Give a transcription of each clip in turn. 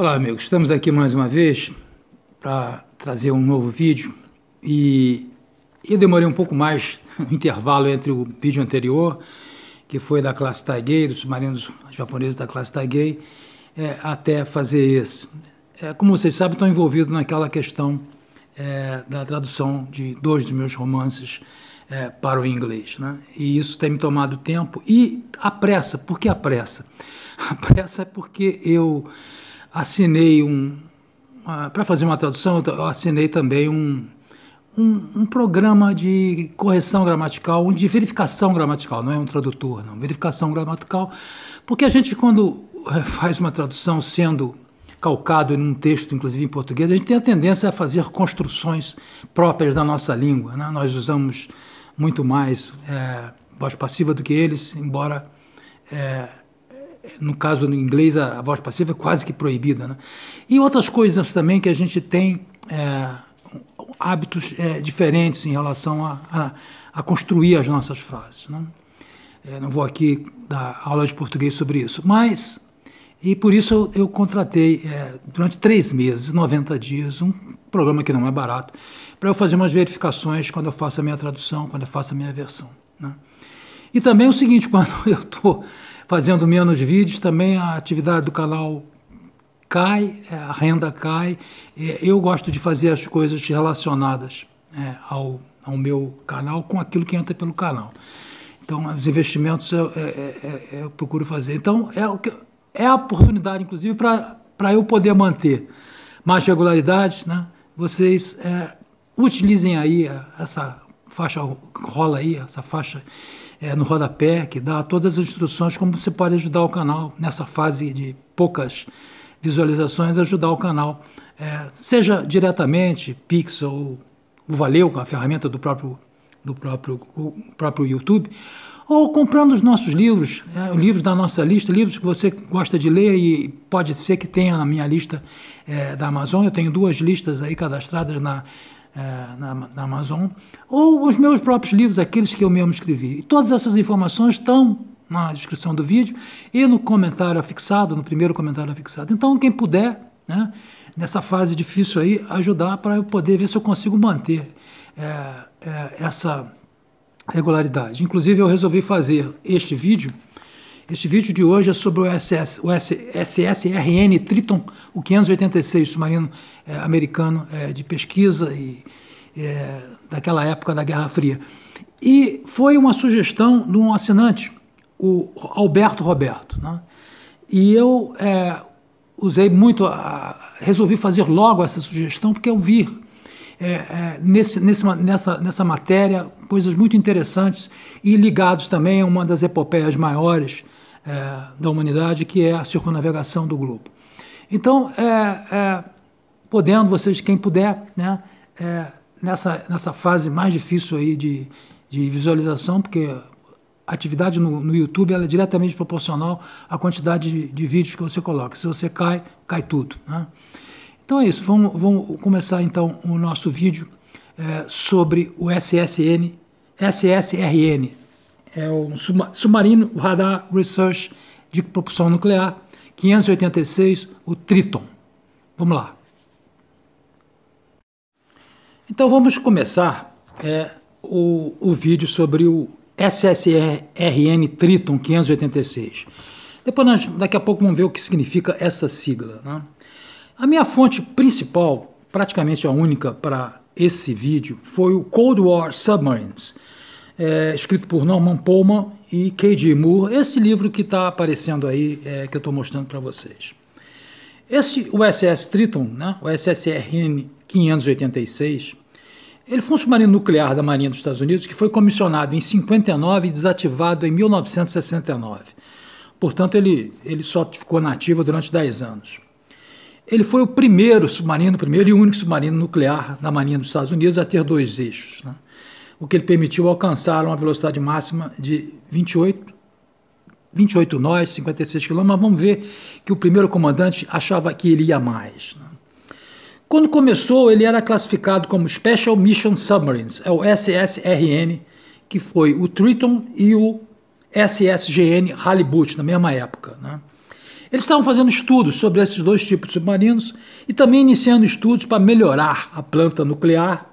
Olá, amigos. Estamos aqui mais uma vez para trazer um novo vídeo e eu demorei um pouco mais o intervalo entre o vídeo anterior, que foi da classe Taigei, dos submarinos japoneses da classe Taigei, é, até fazer esse. É, como vocês sabem, estou envolvido naquela questão é, da tradução de dois dos meus romances é, para o inglês. Né? E isso tem me tomado tempo e a pressa. Por que a pressa? A pressa é porque eu assinei um. Para fazer uma tradução, eu assinei também um, um, um, programa de correção gramatical, de verificação gramatical, não é um tradutor, não, verificação gramatical, porque a gente, quando eh, faz uma tradução sendo calcado em um texto, inclusive em português, a gente tem a tendência a fazer construções próprias da nossa língua. Né? Nós usamos muito mais é, voz passiva do que eles, embora. É, no caso no inglês a, a, voz passiva é quase que proibida. Né? E outras coisas também que a gente tem é, hábitos é, diferentes em relação a, a, a, construir as nossas frases. Né? É, não vou aqui dar aula de português sobre isso, mas. E por isso eu, eu contratei, é, durante três meses, 90 dias, um programa que não é barato, para eu fazer umas verificações quando eu faço a minha tradução, quando eu faço a minha versão. Né? E também é o seguinte, quando eu estou fazendo menos vídeos, também a atividade do canal cai, é, a renda cai. É, eu gosto de fazer as coisas relacionadas é, ao, ao meu canal com aquilo que entra pelo canal. Então, os investimentos eu, é, eu procuro fazer. Então, é, é a oportunidade, inclusive, para eu poder manter mais regularidades. Né? Vocês é, utilizem aí essa faixa rola aí, essa faixa é, no rodapé, que dá todas as instruções como você pode ajudar o canal nessa fase de poucas visualizações, ajudar o canal, é, seja diretamente Pixel ou o Valeu, com a ferramenta do próprio do próprio, próprio YouTube, ou comprando os nossos livros, é, livros da nossa lista, livros que você gosta de ler e pode ser que tenha na minha lista é, da Amazon. Eu tenho duas listas aí cadastradas na, eh, na, na, Amazon, ou os meus próprios livros, aqueles que eu mesmo escrevi. E todas essas informações estão na descrição do vídeo e no comentário afixado, no primeiro comentário afixado. Então, quem puder, né, nessa fase difícil aí, ajudar para eu poder ver se eu consigo manter é, é, essa regularidade. Inclusive, eu resolvi fazer este vídeo este vídeo de hoje é sobre o, SS, o SSRN Triton, o 586, submarino é, americano é, de pesquisa e é, daquela época da Guerra Fria. E foi uma sugestão de um assinante, o Alberto Roberto. Né? E eu é, usei muito, a, resolvi fazer logo essa sugestão porque eu vi é, é, nesse, nesse, nessa, nessa matéria coisas muito interessantes e ligados também a uma das epopeias maiores é, da humanidade, que é a circunnavegação do globo. Então, é, é podendo, vocês, quem puder, né, é, nessa, nessa fase mais difícil aí de, de visualização, porque a atividade no, no YouTube é diretamente proporcional à quantidade de, de, vídeos que você coloca. Se você cai, cai tudo. Né? Então é isso, vamos, vamos, começar então o nosso vídeo é, sobre o SSN, SSRN, é o submarino radar research de propulsão nuclear, 586, o Triton. Vamos lá. Então vamos começar é, o, o vídeo sobre o SSRN Triton 586. Depois nós, daqui a pouco vamos ver o que significa essa sigla. Né? A minha fonte principal, praticamente a única para esse vídeo, foi o Cold War Submarines, é, escrito por Norman Pullman e K.D. Moore, esse livro que está aparecendo aí, é, que eu estou mostrando para vocês. Esse USS Triton, né, o SSRN 586, ele foi um submarino nuclear da Marinha dos Estados Unidos que foi comissionado em 59 e desativado em 1969. Portanto, ele, ele só ficou nativo durante 10 anos. Ele foi o primeiro submarino, primeiro e único submarino nuclear da Marinha dos Estados Unidos a ter dois eixos. Né? o que ele permitiu alcançar uma velocidade máxima de 28 28 nós, 56 km, mas vamos ver que o primeiro comandante achava que ele ia mais. Né? Quando começou, ele era classificado como Special Mission Submarines, é o SSRN, que foi o Triton e o SSGN Halibut, na mesma época. Né? Eles estavam fazendo estudos sobre esses dois tipos de submarinos e também iniciando estudos para melhorar a planta nuclear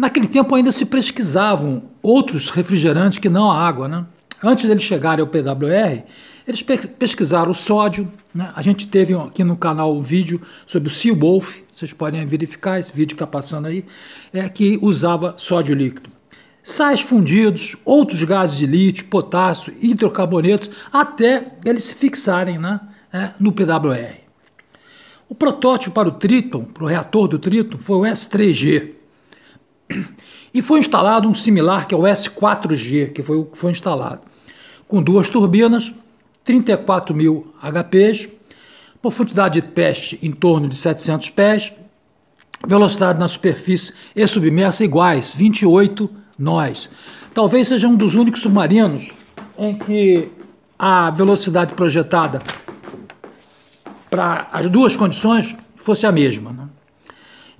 Naquele tempo ainda se pesquisavam outros refrigerantes que não a água, né? Antes deles chegarem ao PWR, eles pesquisaram o sódio. Né? A gente teve aqui no canal um vídeo sobre o Sea Wolf, vocês podem verificar esse vídeo que está passando aí, é que usava sódio líquido. Sais fundidos, outros gases de lítio, potássio, hidrocarbonetos, até eles se fixarem né? é, no PWR. O protótipo para o Triton, para o reator do Triton, foi o S3G, e foi instalado um similar que é o S4G, que foi o que foi instalado, com duas turbinas, 34 mil HPs, profundidade de peste em torno de 700 pés, velocidade na superfície e submersa iguais, 28 nós. Talvez seja um dos únicos submarinos em que a velocidade projetada para as duas condições fosse a mesma. Né?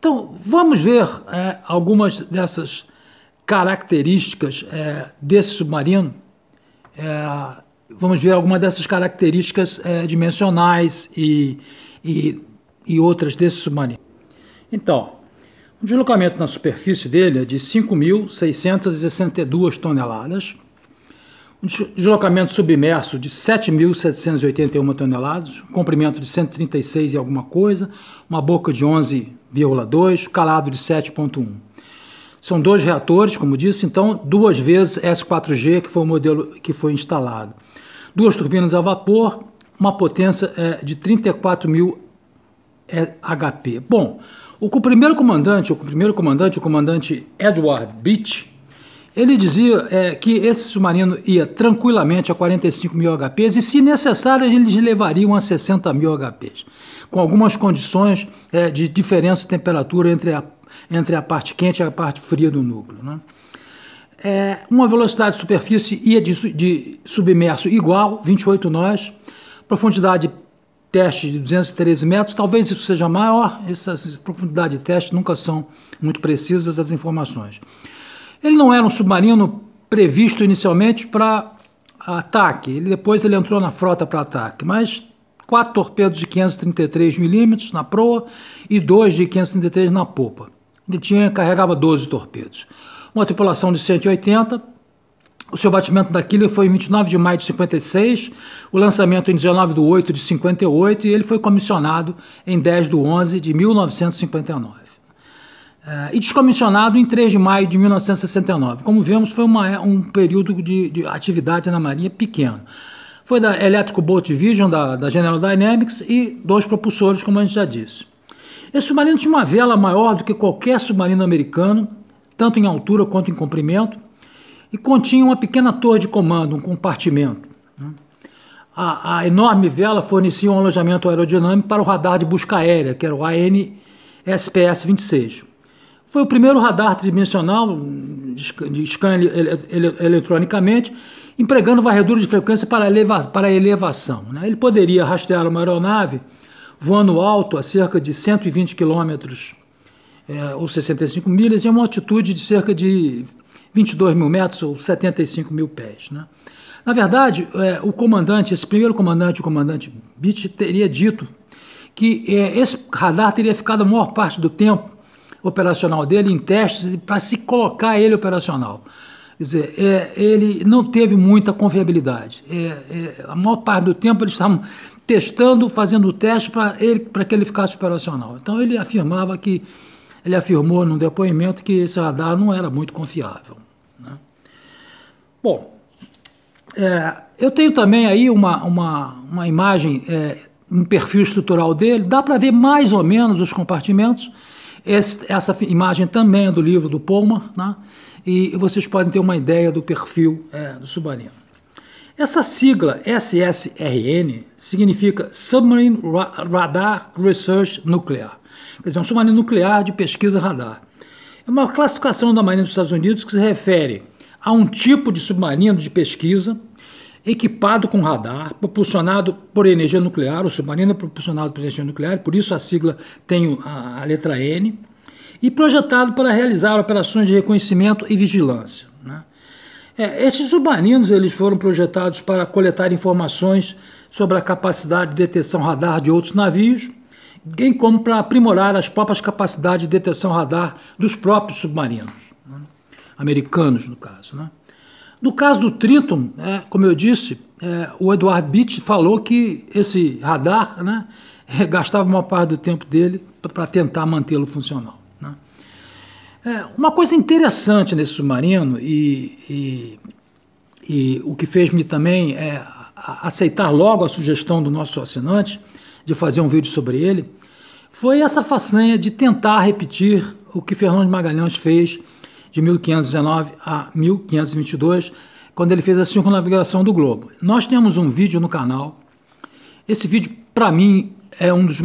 Então, vamos ver é, algumas dessas características é, desse submarino. É, vamos ver algumas dessas características dimensionais e, e, e outras desse submarino. Então, o deslocamento na superfície dele é de 5.662 toneladas um deslocamento submerso de 7.781 toneladas, comprimento de 136 e alguma coisa, uma boca de 11,2, calado de 7,1. São dois reatores, como disse, então duas vezes S4G, que foi o modelo que foi instalado. Duas turbinas a vapor, uma potência é, de 34.000 mil é, HP. Bom, o primeiro comandante, o primeiro comandante, o comandante Edward Beach, ele dizia é, que esse submarino ia tranquilamente a 45 mil HPs e, se necessário, eles levariam a 60 mil HPs, com algumas condições é, de diferença de temperatura entre a, entre a parte quente e a parte fria do núcleo. Né? É, uma velocidade de superfície ia de, de submerso igual, 28 nós, profundidade teste de 213 metros, talvez isso seja maior, essas profundidades de teste nunca são muito precisas as informações. Ele não era um submarino previsto inicialmente para ataque, ele, depois ele entrou na frota para ataque, mas quatro torpedos de 533 milímetros na proa e dois de 533 na popa. Ele tinha, carregava 12 torpedos. Uma tripulação de 180. O seu batimento daquilo foi em 29 de maio de 56, o lançamento em 19 de 8 de 58 e ele foi comissionado em 10 de 11 de 1959. Ah, e descomissionado em 3 de maio de 1969. Como vemos, foi uma, um período de, de, atividade na Marinha pequeno. Foi da Electric Boat Vision, da, da, General Dynamics, e dois propulsores, como a gente já disse. Esse submarino tinha uma vela maior do que qualquer submarino americano, tanto em altura quanto em comprimento, e continha uma pequena torre de comando, um compartimento. Né? A, a enorme vela fornecia um alojamento aerodinâmico para o radar de busca aérea, que era o AN SPS-26. Foi o primeiro radar tridimensional de scan ele, ele, eletronicamente, empregando varredura de frequência para, eleva, para elevação. Né? Ele poderia rastrear uma aeronave voando alto a cerca de 120 km é, ou 65 milhas, em uma altitude de cerca de 22 mil metros ou 75 mil pés. Né? Na verdade, é, o comandante, esse primeiro comandante, o comandante Beach, teria dito que é, esse radar teria ficado a maior parte do tempo operacional dele em testes para se colocar ele operacional. Quer dizer, é, ele não teve muita confiabilidade. É, é, a maior parte do tempo eles estavam testando, fazendo o teste para ele para que ele ficasse operacional. Então ele afirmava que ele afirmou num depoimento que esse radar não era muito confiável. Né? Bom, é, eu tenho também aí uma, uma, uma imagem, é, um perfil estrutural dele, dá para ver mais ou menos os compartimentos esse, essa imagem também é do livro do Pullman, né? e vocês podem ter uma ideia do perfil é, do submarino. Essa sigla SSRN significa Submarine Radar Research Nuclear, quer dizer, um submarino nuclear de pesquisa radar. É uma classificação da Marinha dos Estados Unidos que se refere a um tipo de submarino de pesquisa equipado com radar, propulsionado por energia nuclear, o submarino é propulsionado por energia nuclear, por isso a sigla tem a, a letra N, e projetado para realizar operações de reconhecimento e vigilância. Né? É, esses submarinos eles foram projetados para coletar informações sobre a capacidade de detecção radar de outros navios, bem como para aprimorar as próprias capacidades de detecção radar dos próprios submarinos, né? americanos no caso. Né? No caso do Triton, é, como eu disse, é, o Eduardo Bitt falou que esse radar né, gastava uma parte do tempo dele para tentar mantê-lo funcional. Né. É, uma coisa interessante nesse submarino e, e, e o que fez-me também é aceitar logo a sugestão do nosso assinante de fazer um vídeo sobre ele foi essa façanha de tentar repetir o que Fernando Magalhães fez de 1519 a 1522, quando ele fez a circunnavigação do globo. Nós temos um vídeo no canal. Esse vídeo, para mim, é um dos,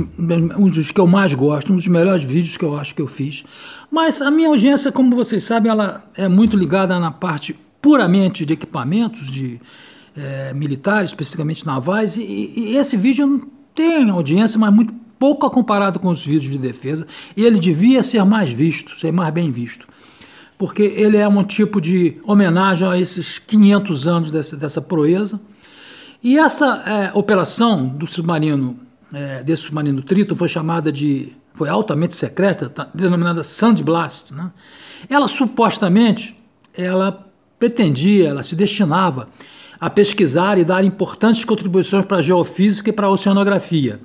um dos, que eu mais gosto, um dos melhores vídeos que eu acho que eu fiz. Mas a minha audiência, como vocês sabem, ela é muito ligada na parte puramente de equipamentos, de é, militares, especificamente navais, e, e esse vídeo não tem audiência, mas muito pouco comparado com os vídeos de defesa, e ele devia ser mais visto, ser mais bem visto porque ele é um tipo de homenagem a esses 500 anos dessa, dessa proeza. E essa é, operação do submarino, é, desse submarino Triton, foi chamada de. foi altamente secreta, tá, denominada Sandblast. Né? Ela supostamente ela pretendia, ela se destinava a pesquisar e dar importantes contribuições para a geofísica e para a oceanografia.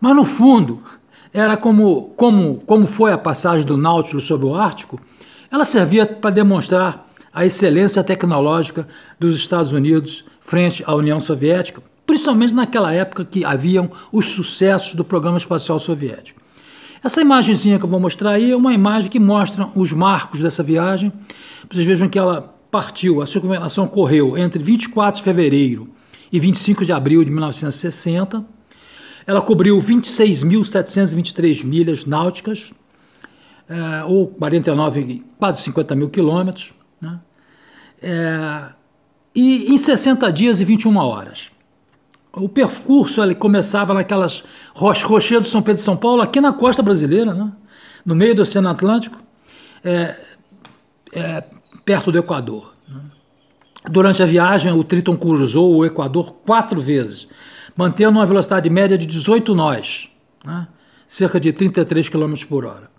Mas no fundo, era como, como, como foi a passagem do Nautilus sobre o Ártico, ela servia para demonstrar a excelência tecnológica dos Estados Unidos frente à União Soviética, principalmente naquela época que haviam os sucessos do programa espacial soviético. Essa imagenzinha que eu vou mostrar aí é uma imagem que mostra os marcos dessa viagem. Vocês vejam que ela partiu, a circunvalação correu entre 24 de fevereiro e 25 de abril de 1960. Ela cobriu 26.723 milhas náuticas, é, ou 49, quase 50 mil quilômetros, né? é, e em 60 dias e 21 horas. O percurso ele começava naquelas de São Pedro e São Paulo, aqui na costa brasileira, né? no meio do Oceano Atlântico, é, é, perto do Equador. Né? Durante a viagem, o Triton cruzou o Equador quatro vezes, mantendo uma velocidade média de 18 nós, né? cerca de 33 km por hora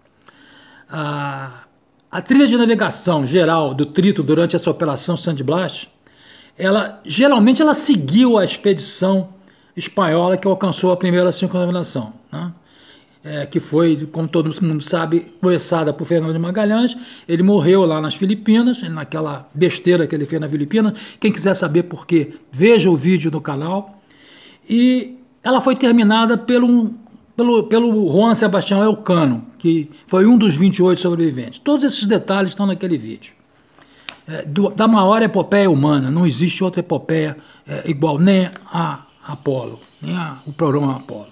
a, a trilha de navegação geral do Trito durante essa operação Sandblast, ela geralmente ela seguiu a expedição espanhola que alcançou a primeira circunnavegação, né? é, que foi, como todo mundo sabe, começada por Fernando de Magalhães. Ele morreu lá nas Filipinas, naquela besteira que ele fez na Filipina. Quem quiser saber por quê, veja o vídeo no canal. E ela foi terminada por um, pelo, pelo Juan Sebastião Elcano, que foi um dos 28 sobreviventes. Todos esses detalhes estão naquele vídeo. É, do, da maior epopeia humana, não existe outra epopeia é, igual, nem a Apolo, nem a, o programa Apolo.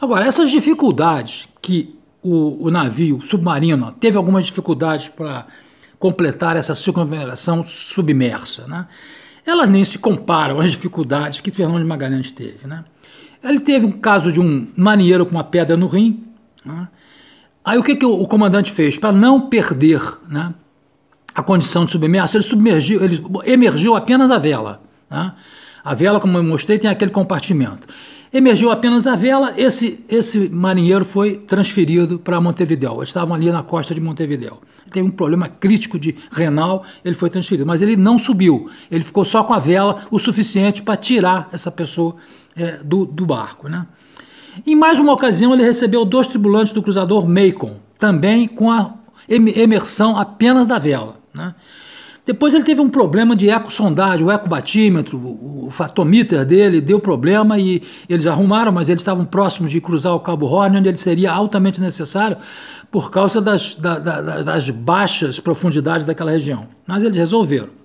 Agora, essas dificuldades que o, o navio submarino teve algumas dificuldades para completar essa circunvalação submersa, né? elas nem se comparam às dificuldades que Fernando de Magalhães teve. Né? Ele teve um caso de um marinheiro com uma pedra no rim. Né? Aí o que, que o, o comandante fez? Para não perder né, a condição de submerso, ele submergiu, ele emergiu apenas a vela. Né? A vela, como eu mostrei, tem aquele compartimento. Emergiu apenas a vela, esse, esse marinheiro foi transferido para Montevideo. Eles estavam ali na costa de Montevideo. Tem teve um problema crítico de renal, ele foi transferido. Mas ele não subiu, ele ficou só com a vela o suficiente para tirar essa pessoa é, do, do, barco. Né? Em mais uma ocasião, ele recebeu dois tripulantes do cruzador Macon, também com a emersão apenas da vela. Né? Depois ele teve um problema de ecossondagem, o ecobatímetro, o fatometer dele deu problema e eles arrumaram, mas eles estavam próximos de cruzar o Cabo Horn, onde ele seria altamente necessário por causa das, da, da, das baixas profundidades daquela região. Mas eles resolveram.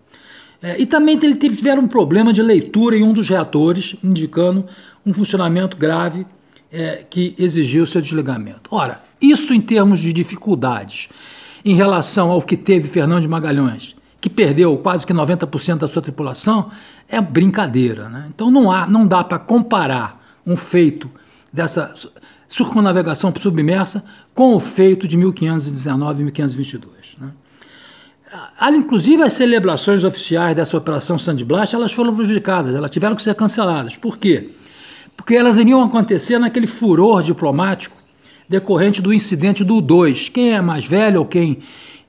É, e também ele teve, tiveram um problema de leitura em um dos reatores, indicando um funcionamento grave é, que exigiu seu desligamento. Ora, isso em termos de dificuldades em relação ao que teve Fernando de Magalhães, que perdeu quase que 90% da sua tripulação, é brincadeira. Né? Então não, há, não dá para comparar um feito dessa circunnavegação submersa com o feito de 1519 e 1522. Né? Ah, inclusive as celebrações oficiais dessa operação Sandblast, elas foram prejudicadas, elas tiveram que ser canceladas. Por quê? Porque elas iriam acontecer naquele furor diplomático decorrente do incidente do 2. Quem é mais velho ou quem,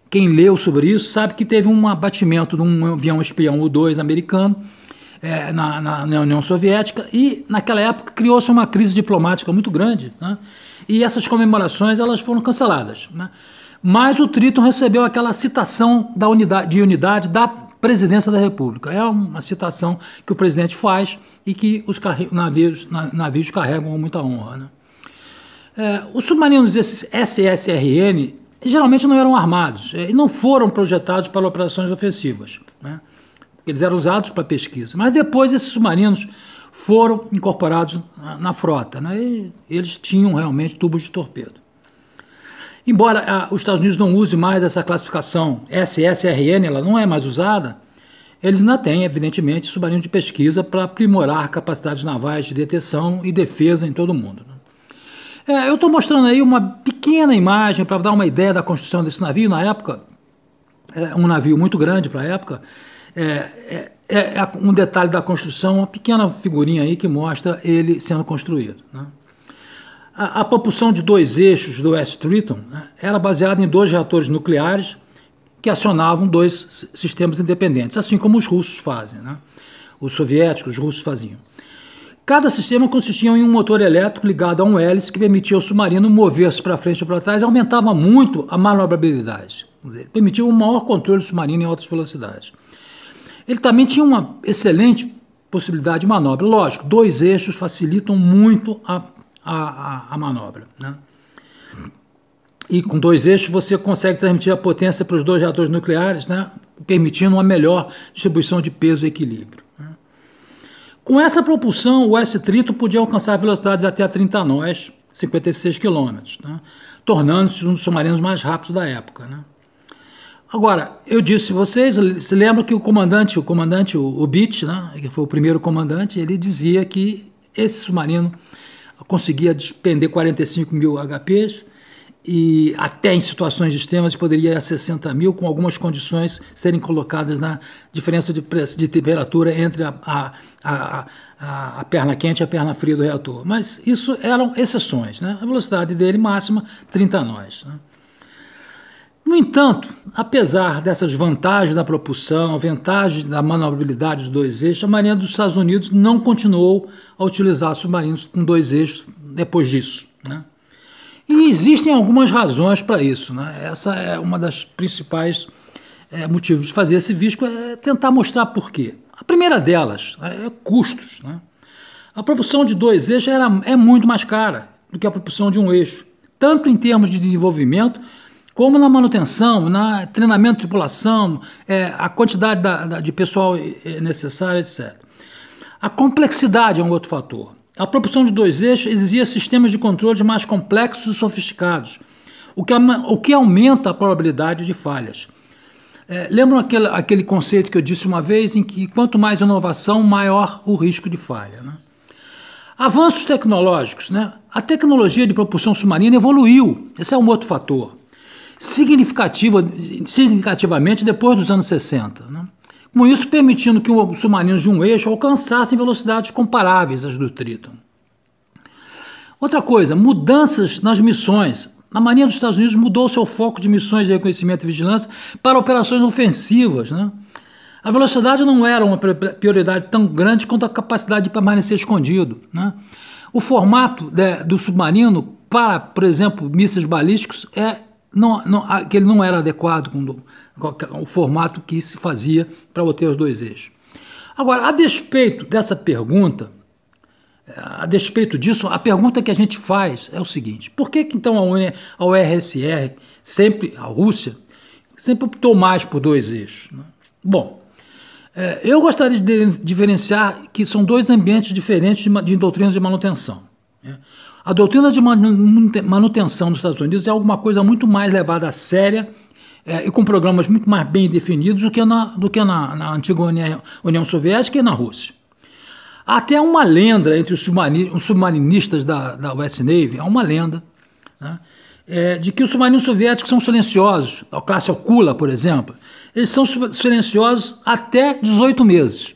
quem leu sobre isso sabe que teve um abatimento de um avião espião U-2 americano é, na, na, na, União Soviética e naquela época criou-se uma crise diplomática muito grande né? e essas comemorações elas foram canceladas. Né? mas o Triton recebeu aquela citação da unidade, de unidade da presidência da República. É uma citação que o presidente faz e que os navios, navios carregam com muita honra. Né? É, os submarinos SSRN geralmente não eram armados é, e não foram projetados para operações ofensivas. Né? Eles eram usados para pesquisa. Mas depois esses submarinos foram incorporados na, na frota. Né? eles tinham realmente tubos de torpedo. Embora a, ah, os Estados Unidos não use mais essa classificação SSRN, ela não é mais usada, eles ainda têm, evidentemente, submarinos de pesquisa para aprimorar capacidades navais de detecção e defesa em todo o mundo. Né? É, eu estou mostrando aí uma pequena imagem para dar uma ideia da construção desse navio na época, é um navio muito grande para a época. É é, é, é, um detalhe da construção, uma pequena figurinha aí que mostra ele sendo construído. Né? A, a propulsão de dois eixos do West Triton né, era baseada em dois reatores nucleares que acionavam dois sistemas independentes, assim como os russos fazem, né? os soviéticos, os russos faziam. Cada sistema consistia em um motor elétrico ligado a um hélice que permitia ao submarino mover-se para frente ou para trás e aumentava muito a manobrabilidade. permitia um maior controle do submarino em altas velocidades. Ele também tinha uma excelente possibilidade de manobra. Lógico, dois eixos facilitam muito a a, a, a manobra. Né? E com dois eixos você consegue transmitir a potência para os dois reatores nucleares, né? permitindo uma melhor distribuição de peso e equilíbrio. Né? Com essa propulsão, o S-Trito podia alcançar velocidades até 30 nós, 56 km, né? tornando-se um dos submarinos mais rápidos da época. Né? Agora, eu disse a vocês, se lembra que o comandante, o comandante, o, o Beach, né? que foi o primeiro comandante, ele dizia que esse submarino conseguia despender 45 mil HPs e até em situações extremas poderia ir a 60 mil, com algumas condições serem colocadas na diferença de, preço, de temperatura entre a, a, a, a, a perna quente e a perna fria do reator. Mas isso eram exceções. Né? A velocidade dele máxima, 30 nós. Né? No entanto, apesar dessas vantagens da propulsão, vantagens da manobrabilidade dos dois eixos, a Marinha dos Estados Unidos não continuou a utilizar submarinos com dois eixos depois disso. Né? E existem algumas razões para isso. Né? Essa é uma das principais é, motivos de fazer esse visco é tentar mostrar por quê. A primeira delas né, é custos. Né? A propulsão de dois eixos era, é muito mais cara do que a propulsão de um eixo, tanto em termos de desenvolvimento como na manutenção, na treinamento de tripulação, é, a quantidade da, da, de pessoal é, é necessário, etc. A complexidade é um outro fator. A propulsão de dois eixos exigia sistemas de controle mais complexos e sofisticados, o que, o que aumenta a probabilidade de falhas. É, lembram aquele, aquele conceito que eu disse uma vez, em que quanto mais inovação, maior o risco de falha. Né? Avanços tecnológicos. Né? A tecnologia de propulsão submarina evoluiu, esse é um outro fator significativa, significativamente depois dos anos 60. Né? Com isso, permitindo que os submarinos de um eixo alcançassem velocidades comparáveis às do Triton. Outra coisa, mudanças nas missões. A Marinha dos Estados Unidos mudou seu foco de missões de reconhecimento e vigilância para operações ofensivas. Né? A velocidade não era uma prioridade tão grande quanto a capacidade de permanecer escondido. Né? O formato de, do submarino para, por exemplo, mísseis balísticos é não, não, que ele não era adequado com, com o formato que se fazia para obter os dois eixos. Agora, a despeito dessa pergunta, eh, a despeito disso, a pergunta que a gente faz é o seguinte: por que, que então a, UN, a URSR, sempre, a Rússia, sempre optou mais por dois eixos? Né? Bom, é, eu gostaria de diferenciar que são dois ambientes diferentes de, de doutrinas de manutenção. Né? A doutrina de manutenção dos Estados Unidos é alguma coisa muito mais levada a séria é, e com programas muito mais bem definidos do que na, do que na, na antiga União, União Soviética e na Rússia. Há até uma lenda entre os submarinistas da, da West Navy, há uma lenda, né, é, de que os submarinos soviéticos são silenciosos, a classe Okula, por exemplo, eles são silenciosos até 18 meses.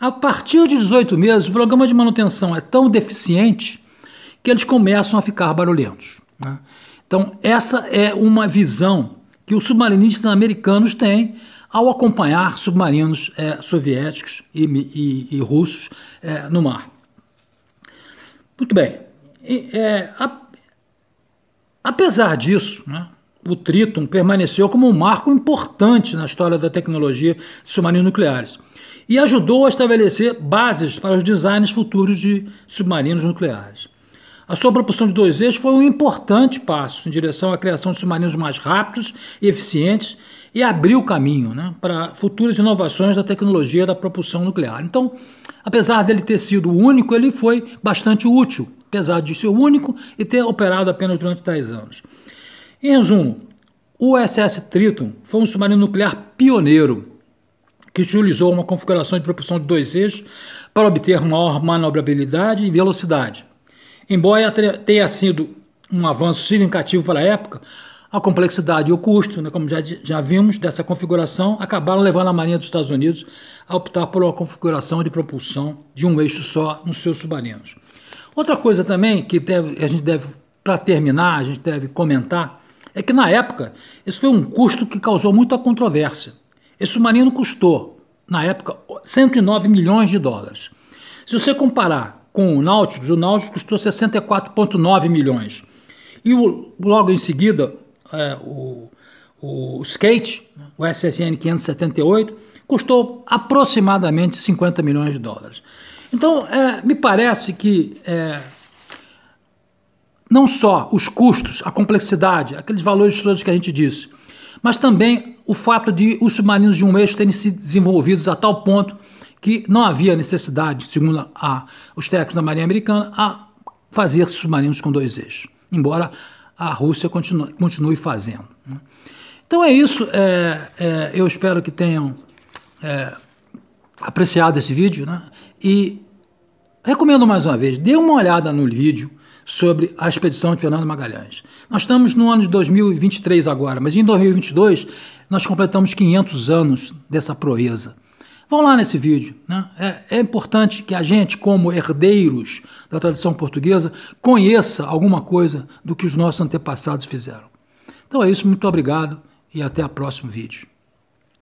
A partir de 18 meses, o programa de manutenção é tão deficiente que eles começam a ficar barulhentos. Né? Então, essa é uma visão que os submarinistas americanos têm ao acompanhar submarinos é, soviéticos e, e, e russos é, no mar. Muito bem. E, é, a, apesar disso, né, o Triton permaneceu como um marco importante na história da tecnologia de submarinos nucleares e ajudou a estabelecer bases para os designs futuros de submarinos nucleares. A sua propulsão de dois eixos foi um importante passo em direção à criação de submarinos mais rápidos e eficientes e abriu o caminho né, para futuras inovações da tecnologia da propulsão nuclear. Então, apesar dele ter sido o único, ele foi bastante útil, apesar de ser o único e ter operado apenas durante 10 anos. Em resumo, o USS Triton foi um submarino nuclear pioneiro que utilizou uma configuração de propulsão de dois eixos para obter maior manobrabilidade e velocidade. Embora tenha sido um avanço significativo para a época, a complexidade e o custo, né, como já, já vimos, dessa configuração acabaram levando a Marinha dos Estados Unidos a optar por uma configuração de propulsão de um eixo só nos seus submarinos. Outra coisa também que deve, a gente deve, para terminar, a gente deve comentar, é que na época isso foi um custo que causou muita controvérsia. Esse submarino custou, na época, 109 milhões de dólares. Se você comparar com o Náutico, o Náutico custou 64,9 milhões. E o, logo em seguida, é, o, o skate, o SSN 578, custou aproximadamente 50 milhões de dólares. Então, é, me parece que é, não só os custos, a complexidade, aqueles valores todos que a gente disse, mas também o fato de os submarinos de um eixo terem se desenvolvidos a tal ponto que não havia necessidade, segundo a, os técnicos da Marinha Americana, a fazer submarinos com dois eixos, embora a Rússia continue, continue fazendo. Né. Então é isso, é, é, eu espero que tenham é, apreciado esse vídeo, né? e recomendo mais uma vez, dê uma olhada no vídeo, sobre a expedição de Fernando Magalhães. Nós estamos no ano de 2023 agora, mas em 2022 nós completamos 500 anos dessa proeza. Vão lá nesse vídeo. Né? É, é, importante que a gente, como herdeiros da tradição portuguesa, conheça alguma coisa do que os nossos antepassados fizeram. Então é isso, muito obrigado e até o próximo vídeo.